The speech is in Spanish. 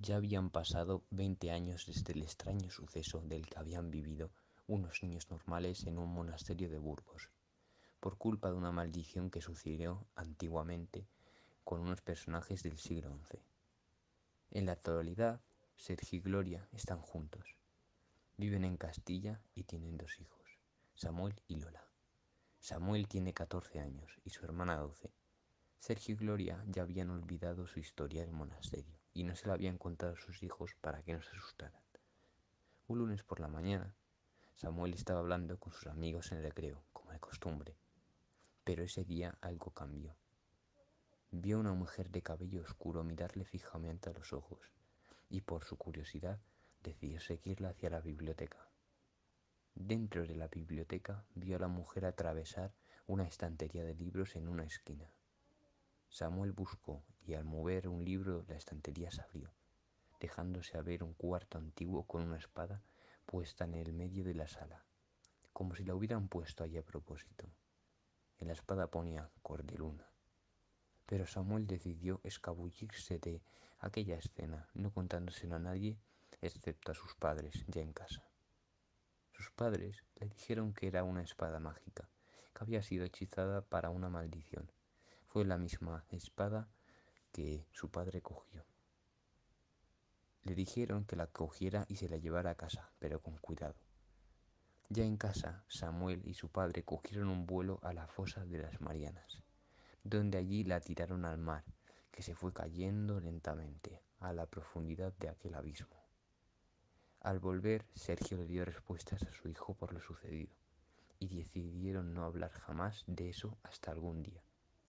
ya habían pasado 20 años desde el extraño suceso del que habían vivido unos niños normales en un monasterio de Burgos, por culpa de una maldición que sucedió antiguamente con unos personajes del siglo XI. En la actualidad, Sergio y Gloria están juntos. Viven en Castilla y tienen dos hijos, Samuel y Lola. Samuel tiene 14 años y su hermana 12. Sergio y Gloria ya habían olvidado su historia del monasterio y no se la habían contado a sus hijos para que no se asustaran. Un lunes por la mañana, Samuel estaba hablando con sus amigos en el recreo, como de costumbre, pero ese día algo cambió. Vio a una mujer de cabello oscuro mirarle fijamente a los ojos y por su curiosidad decidió seguirla hacia la biblioteca. Dentro de la biblioteca vio a la mujer atravesar una estantería de libros en una esquina. Samuel buscó y al mover un libro la estantería se abrió, dejándose a ver un cuarto antiguo con una espada puesta en el medio de la sala, como si la hubieran puesto allí a propósito. En la espada ponía cordeluna. Pero Samuel decidió escabullirse de aquella escena, no contándoselo a nadie excepto a sus padres ya en casa. Sus padres le dijeron que era una espada mágica, que había sido hechizada para una maldición. Fue la misma espada que su padre cogió. Le dijeron que la cogiera y se la llevara a casa, pero con cuidado. Ya en casa, Samuel y su padre cogieron un vuelo a la fosa de las Marianas, donde allí la tiraron al mar, que se fue cayendo lentamente a la profundidad de aquel abismo. Al volver, Sergio le dio respuestas a su hijo por lo sucedido, y decidieron no hablar jamás de eso hasta algún día,